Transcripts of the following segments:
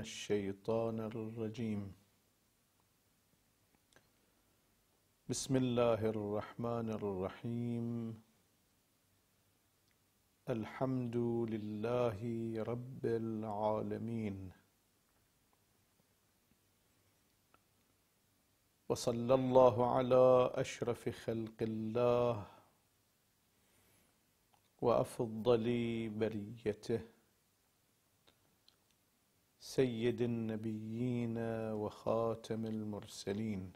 الشيطان الرجيم بسم الله الرحمن الرحيم الحمد لله رب العالمين وصلى الله على اشرف خلق الله وافضل بريته سيد النبيين وخاتم المرسلين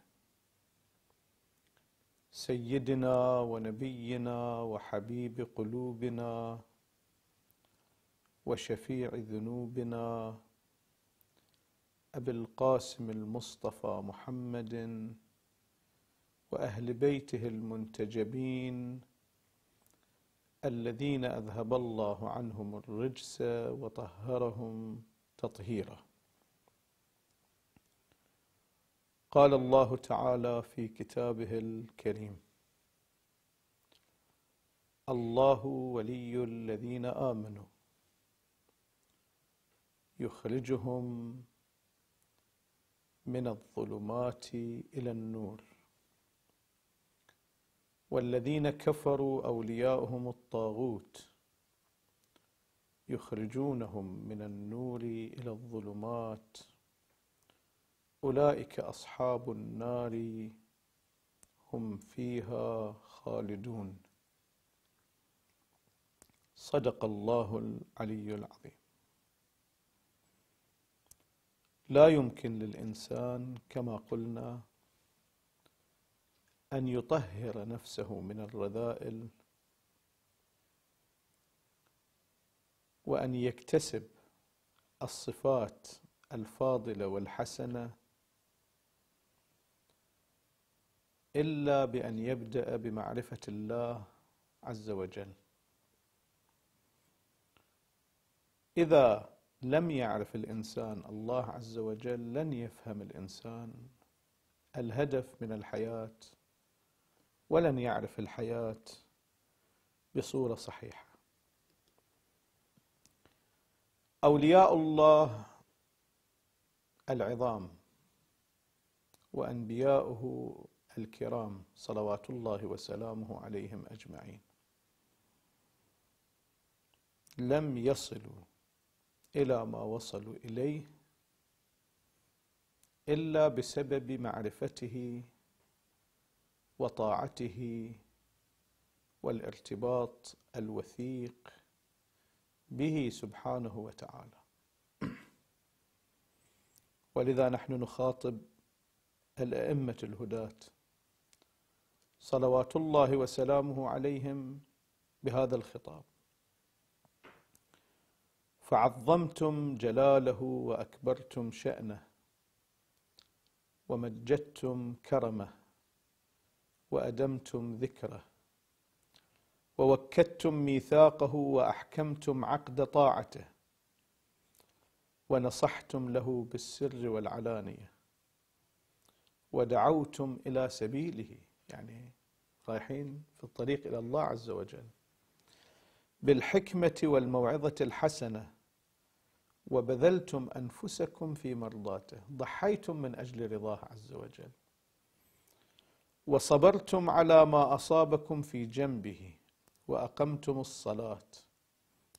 سيدنا ونبينا وحبيب قلوبنا وشفيع ذنوبنا ابي القاسم المصطفى محمد واهل بيته المنتجبين الذين اذهب الله عنهم الرجس وطهرهم تطهيرا قال الله تعالى في كتابه الكريم الله ولي الذين امنوا يخرجهم من الظلمات الى النور والذين كفروا اولياؤهم الطاغوت يخرجونهم من النور الى الظلمات اولئك اصحاب النار هم فيها خالدون صدق الله العلي العظيم لا يمكن للانسان كما قلنا ان يطهر نفسه من الرذائل وأن يكتسب الصفات الفاضلة والحسنة إلا بأن يبدأ بمعرفة الله عز وجل إذا لم يعرف الإنسان الله عز وجل لن يفهم الإنسان الهدف من الحياة ولن يعرف الحياة بصورة صحيحة أولياء الله العظام وأنبياؤه الكرام صلوات الله وسلامه عليهم أجمعين لم يصلوا إلى ما وصلوا إليه إلا بسبب معرفته وطاعته والارتباط الوثيق به سبحانه وتعالى ولذا نحن نخاطب الأئمة الهداة صلوات الله وسلامه عليهم بهذا الخطاب فعظمتم جلاله وأكبرتم شأنه ومجدتم كرمه وأدمتم ذكره ووكدتم ميثاقه واحكمتم عقد طاعته ونصحتم له بالسر والعلانيه ودعوتم الى سبيله يعني رايحين في الطريق الى الله عز وجل بالحكمه والموعظه الحسنه وبذلتم انفسكم في مرضاته ضحيتم من اجل رضاه عز وجل وصبرتم على ما اصابكم في جنبه واقمتم الصلاه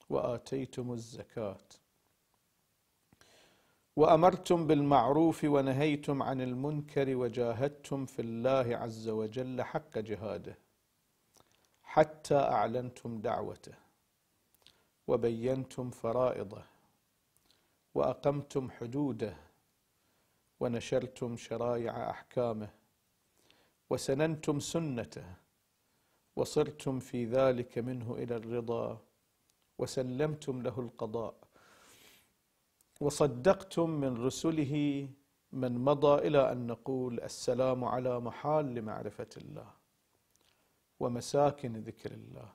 واتيتم الزكاه وامرتم بالمعروف ونهيتم عن المنكر وجاهدتم في الله عز وجل حق جهاده حتى اعلنتم دعوته وبينتم فرائضه واقمتم حدوده ونشرتم شرائع احكامه وسننتم سنته وصرتم في ذلك منه الى الرضا وسلمتم له القضاء وصدقتم من رسله من مضى الى ان نقول السلام على محال لمعرفه الله ومساكن ذكر الله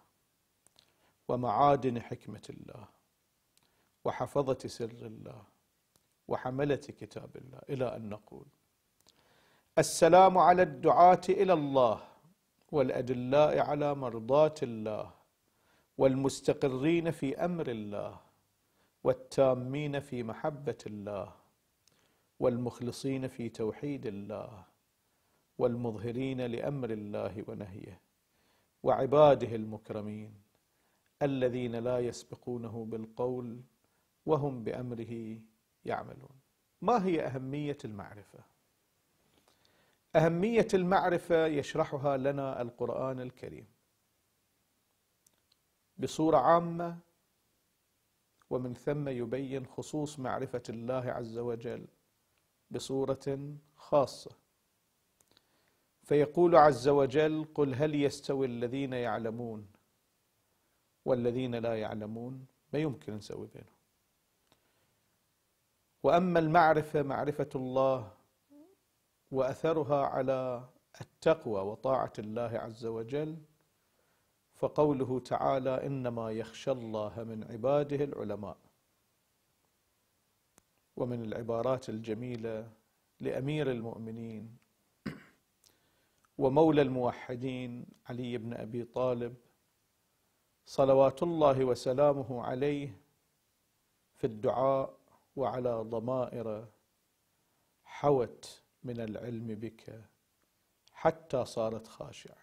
ومعادن حكمه الله وحفظه سر الله وحمله كتاب الله الى ان نقول السلام على الدعاه الى الله والأدلاء على مرضاة الله والمستقرين في أمر الله والتامين في محبة الله والمخلصين في توحيد الله والمظهرين لأمر الله ونهيه وعباده المكرمين الذين لا يسبقونه بالقول وهم بأمره يعملون ما هي أهمية المعرفة؟ أهمية المعرفة يشرحها لنا القرآن الكريم بصورة عامة ومن ثم يبين خصوص معرفة الله عز وجل بصورة خاصة فيقول عز وجل قل هل يستوي الذين يعلمون والذين لا يعلمون ما يمكن نسوي بينهم وأما المعرفة معرفة الله واثرها على التقوى وطاعه الله عز وجل فقوله تعالى انما يخشى الله من عباده العلماء ومن العبارات الجميله لامير المؤمنين ومولى الموحدين علي بن ابي طالب صلوات الله وسلامه عليه في الدعاء وعلى ضمائر حوت من العلم بك حتى صارت خاشعه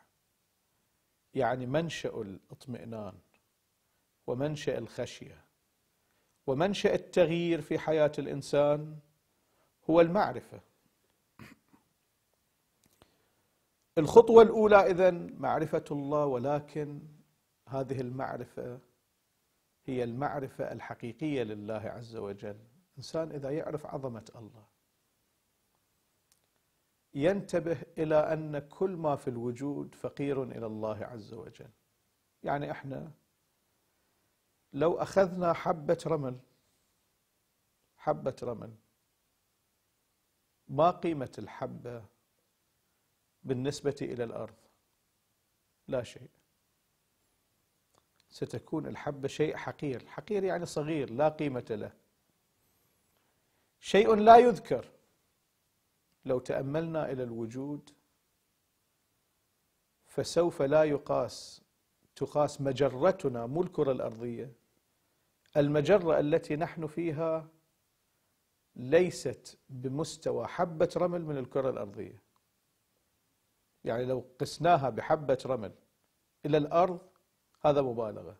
يعني منشا الاطمئنان ومنشا الخشيه ومنشا التغيير في حياه الانسان هو المعرفه الخطوه الاولى اذا معرفه الله ولكن هذه المعرفه هي المعرفه الحقيقيه لله عز وجل الانسان اذا يعرف عظمه الله ينتبه إلى أن كل ما في الوجود فقير إلى الله عز وجل يعني إحنا لو أخذنا حبة رمل حبة رمل ما قيمة الحبة بالنسبة إلى الأرض لا شيء ستكون الحبة شيء حقير حقير يعني صغير لا قيمة له شيء لا يذكر لو تأملنا إلى الوجود فسوف لا يقاس تقاس مجرتنا مو الكرة الأرضية المجرة التي نحن فيها ليست بمستوى حبة رمل من الكرة الأرضية يعني لو قسناها بحبة رمل إلى الأرض هذا مبالغة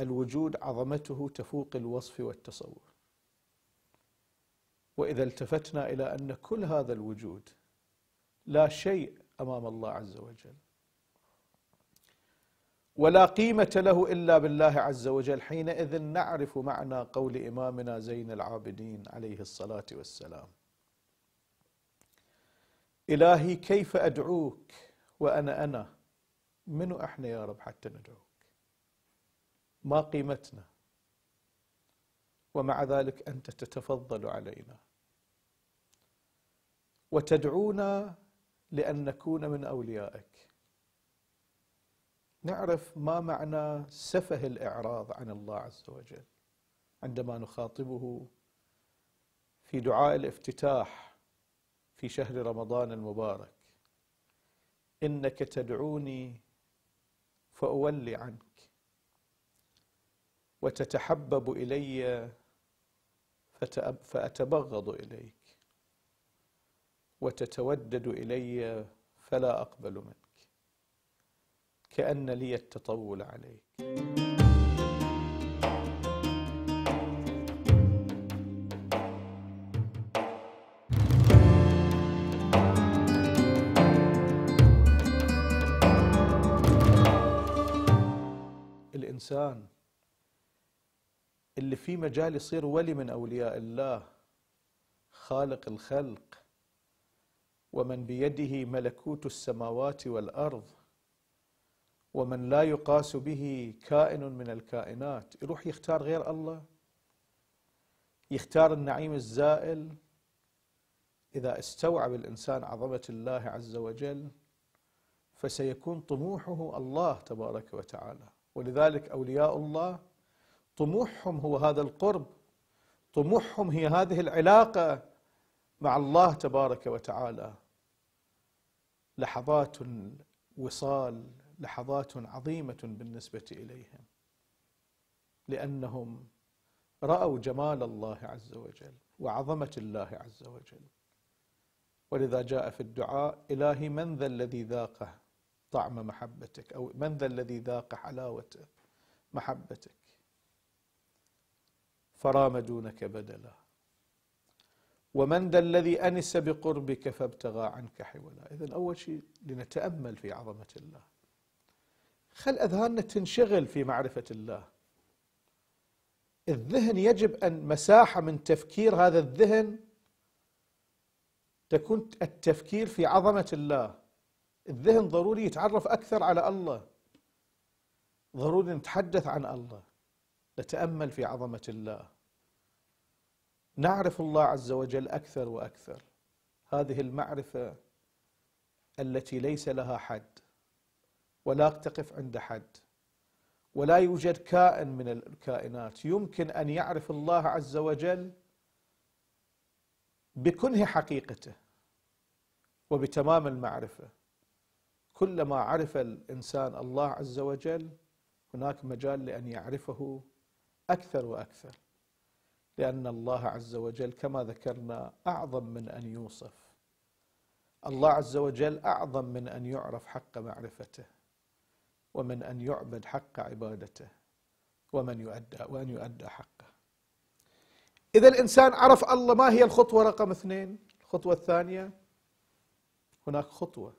الوجود عظمته تفوق الوصف والتصور واذا التفتنا الى ان كل هذا الوجود لا شيء امام الله عز وجل ولا قيمه له الا بالله عز وجل حينئذ نعرف معنى قول امامنا زين العابدين عليه الصلاه والسلام الهي كيف ادعوك وانا انا منو احنا يا رب حتى ندعوك ما قيمتنا ومع ذلك انت تتفضل علينا وتدعونا لأن نكون من أوليائك نعرف ما معنى سفه الإعراض عن الله عز وجل عندما نخاطبه في دعاء الافتتاح في شهر رمضان المبارك إنك تدعوني فأولي عنك وتتحبب إلي فأتبغض إليك وتتودد إلي فلا أقبل منك كأن لي التطول عليك الإنسان اللي في مجال يصير ولي من أولياء الله خالق الخلق ومن بيده ملكوت السماوات والارض ومن لا يقاس به كائن من الكائنات يروح يختار غير الله يختار النعيم الزائل اذا استوعب الانسان عظمه الله عز وجل فسيكون طموحه الله تبارك وتعالى ولذلك اولياء الله طموحهم هو هذا القرب طموحهم هي هذه العلاقه مع الله تبارك وتعالى لحظات وصال لحظات عظيمه بالنسبه اليهم لانهم راوا جمال الله عز وجل وعظمه الله عز وجل ولذا جاء في الدعاء الهي من ذا الذي ذاق طعم محبتك او من ذا الذي ذاق حلاوه محبتك فرام دونك بدلا ومن ذا الذي أنس بقربك فابتغى عنك حولا إذا أول شيء لنتأمل في عظمة الله خل أذهاننا تنشغل في معرفة الله الذهن يجب أن مساحة من تفكير هذا الذهن تكون التفكير في عظمة الله الذهن ضروري يتعرف أكثر على الله ضروري نتحدث عن الله نتأمل في عظمة الله نعرف الله عز وجل أكثر وأكثر هذه المعرفة التي ليس لها حد ولا تقف عند حد ولا يوجد كائن من الكائنات يمكن أن يعرف الله عز وجل بكنه حقيقته وبتمام المعرفة كلما عرف الإنسان الله عز وجل هناك مجال لأن يعرفه أكثر وأكثر لأن الله عز وجل كما ذكرنا أعظم من أن يوصف الله عز وجل أعظم من أن يعرف حق معرفته ومن أن يعبد حق عبادته ومن يؤدى وأن يؤدى حقه إذا الإنسان عرف الله ما هي الخطوة رقم اثنين الخطوة الثانية هناك خطوة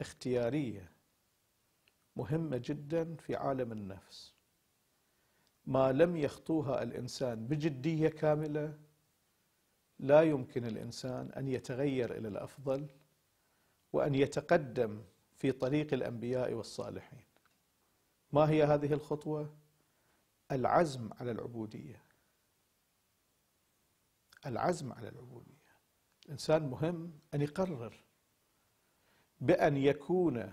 اختيارية مهمة جدا في عالم النفس ما لم يخطوها الانسان بجديه كامله لا يمكن الانسان ان يتغير الى الافضل وان يتقدم في طريق الانبياء والصالحين ما هي هذه الخطوه العزم على العبوديه العزم على العبوديه الانسان مهم ان يقرر بان يكون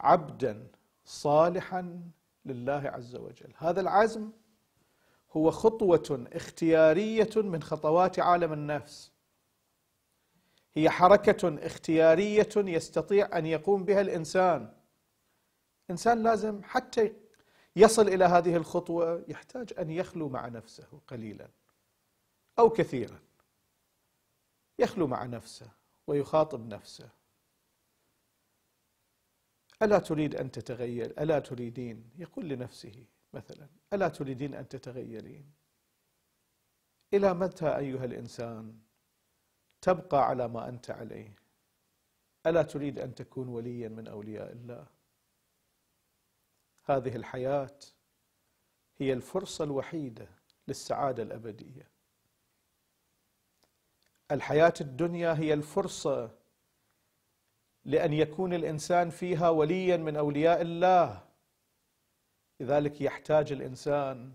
عبدا صالحا لله عز وجل هذا العزم هو خطوة اختيارية من خطوات عالم النفس هي حركة اختيارية يستطيع أن يقوم بها الإنسان إنسان لازم حتى يصل إلى هذه الخطوة يحتاج أن يخلو مع نفسه قليلا أو كثيرا يخلو مع نفسه ويخاطب نفسه ألا تريد أن تتغير ألا تريدين يقول لنفسه مثلا ألا تريدين أن تتغيرين إلى متى أيها الإنسان تبقى على ما أنت عليه ألا تريد أن تكون وليا من أولياء الله هذه الحياة هي الفرصة الوحيدة للسعادة الأبدية الحياة الدنيا هي الفرصة لأن يكون الإنسان فيها وليا من أولياء الله لذلك يحتاج الإنسان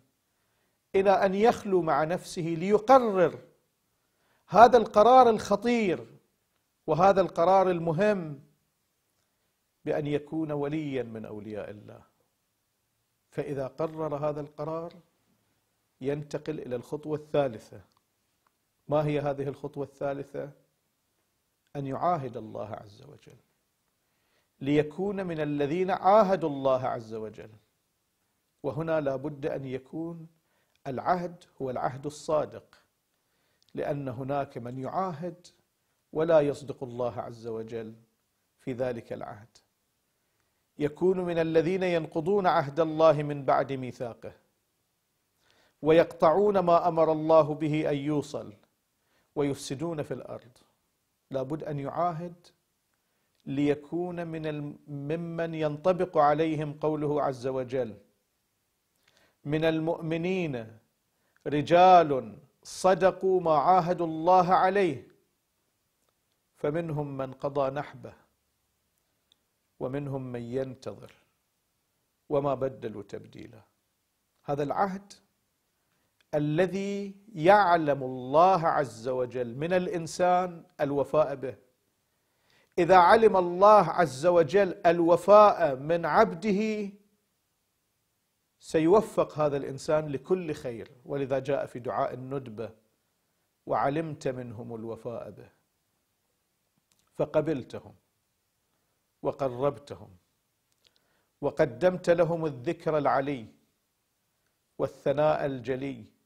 إلى أن يخلو مع نفسه ليقرر هذا القرار الخطير وهذا القرار المهم بأن يكون وليا من أولياء الله فإذا قرر هذا القرار ينتقل إلى الخطوة الثالثة ما هي هذه الخطوة الثالثة؟ أن يعاهد الله عز وجل ليكون من الذين عاهدوا الله عز وجل وهنا لا بد أن يكون العهد هو العهد الصادق لأن هناك من يعاهد ولا يصدق الله عز وجل في ذلك العهد يكون من الذين ينقضون عهد الله من بعد ميثاقه ويقطعون ما امر الله به ان يوصل ويفسدون في الارض لابد أن يعاهد ليكون من ممن ينطبق عليهم قوله عز وجل من المؤمنين رجال صدقوا ما عاهدوا الله عليه فمنهم من قضى نحبه ومنهم من ينتظر وما بدلوا تبديلا هذا العهد الذي يعلم الله عز وجل من الانسان الوفاء به اذا علم الله عز وجل الوفاء من عبده سيوفق هذا الانسان لكل خير ولذا جاء في دعاء الندبه وعلمت منهم الوفاء به فقبلتهم وقربتهم وقدمت لهم الذكر العلي والثناء الجلي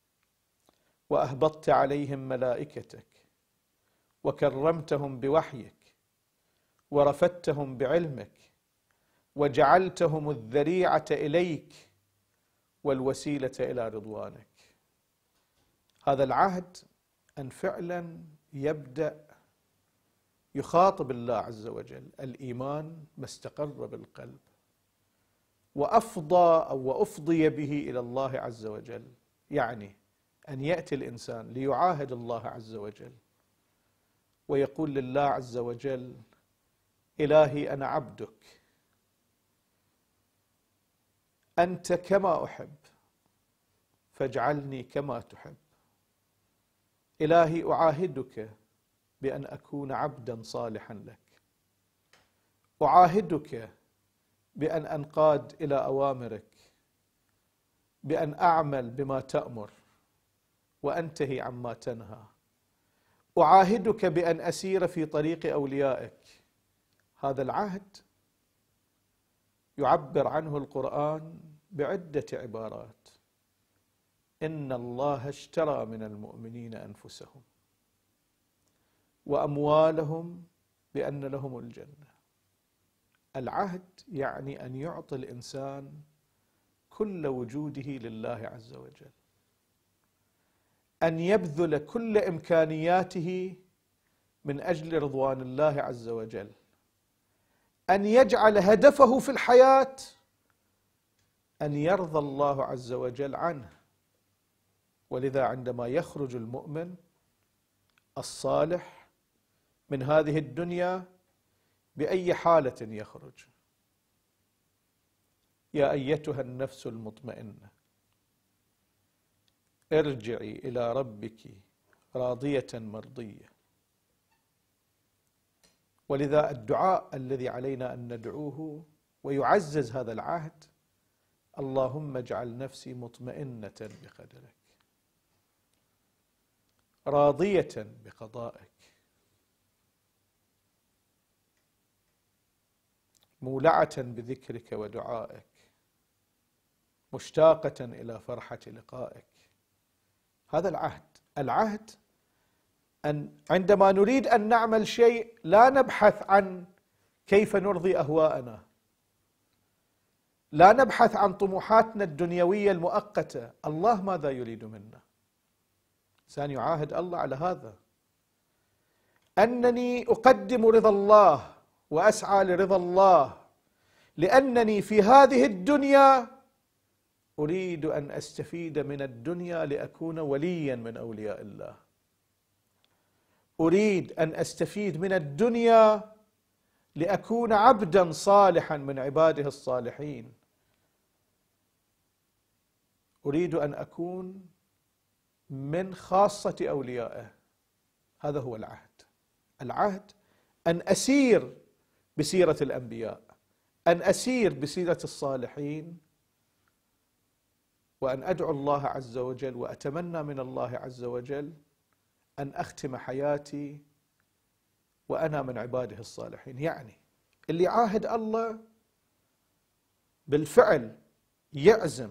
واهبطت عليهم ملائكتك وكرمتهم بوحيك ورفدتهم بعلمك وجعلتهم الذريعه اليك والوسيله الى رضوانك هذا العهد ان فعلا يبدا يخاطب الله عز وجل الايمان ما استقر بالقلب وافضى او وافضي به الى الله عز وجل يعني أن يأتي الإنسان ليعاهد الله عز وجل ويقول لله عز وجل إلهي أنا عبدك أنت كما أحب فاجعلني كما تحب إلهي أعاهدك بأن أكون عبدا صالحا لك أعاهدك بأن أنقاد إلى أوامرك بأن أعمل بما تأمر وانتهي عما تنهى اعاهدك بان اسير في طريق اوليائك هذا العهد يعبر عنه القران بعده عبارات ان الله اشترى من المؤمنين انفسهم واموالهم بان لهم الجنه العهد يعني ان يعطي الانسان كل وجوده لله عز وجل ان يبذل كل امكانياته من اجل رضوان الله عز وجل ان يجعل هدفه في الحياه ان يرضى الله عز وجل عنه ولذا عندما يخرج المؤمن الصالح من هذه الدنيا باي حاله يخرج يا ايتها النفس المطمئنه ارجعي إلى ربك راضية مرضية ولذا الدعاء الذي علينا أن ندعوه ويعزز هذا العهد اللهم اجعل نفسي مطمئنة بقدرك راضية بقضائك مولعة بذكرك ودعائك مشتاقة إلى فرحة لقائك هذا العهد العهد أن عندما نريد أن نعمل شيء لا نبحث عن كيف نرضي أهواءنا لا نبحث عن طموحاتنا الدنيوية المؤقتة الله ماذا يريد منا إنسان يعاهد الله على هذا أنني أقدم رضا الله وأسعى لرضا الله لأنني في هذه الدنيا أريد أن أستفيد من الدنيا لأكون وليا من أولياء الله أريد أن أستفيد من الدنيا لأكون عبدا صالحا من عباده الصالحين أريد أن أكون من خاصة أوليائه هذا هو العهد العهد أن أسير بسيرة الأنبياء أن أسير بسيرة الصالحين وأن أدعو الله عز وجل وأتمنى من الله عز وجل أن أختم حياتي وأنا من عباده الصالحين يعني اللي عاهد الله بالفعل يعزم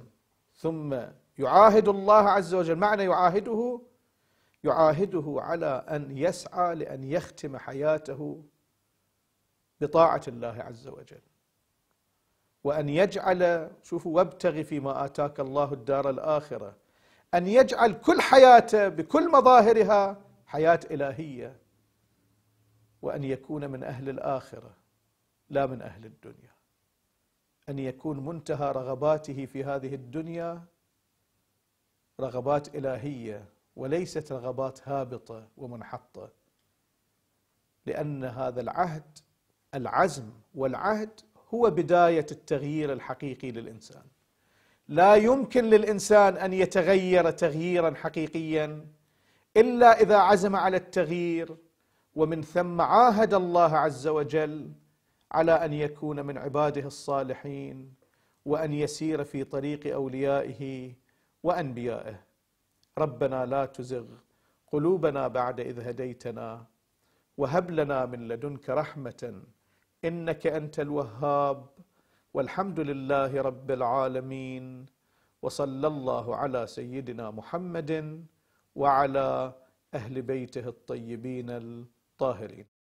ثم يعاهد الله عز وجل معنى يعاهده يعاهده على أن يسعى لأن يختم حياته بطاعة الله عز وجل وأن يجعل شوفوا وابتغ فيما آتاك الله الدار الآخرة أن يجعل كل حياته بكل مظاهرها حياة إلهية وأن يكون من أهل الآخرة لا من أهل الدنيا أن يكون منتهى رغباته في هذه الدنيا رغبات إلهية وليست رغبات هابطة ومنحطة لأن هذا العهد العزم والعهد هو بدايه التغيير الحقيقي للانسان لا يمكن للانسان ان يتغير تغييرا حقيقيا الا اذا عزم على التغيير ومن ثم عاهد الله عز وجل على ان يكون من عباده الصالحين وان يسير في طريق اوليائه وانبيائه ربنا لا تزغ قلوبنا بعد اذ هديتنا وهب لنا من لدنك رحمه انك انت الوهاب والحمد لله رب العالمين وصلى الله على سيدنا محمد وعلى اهل بيته الطيبين الطاهرين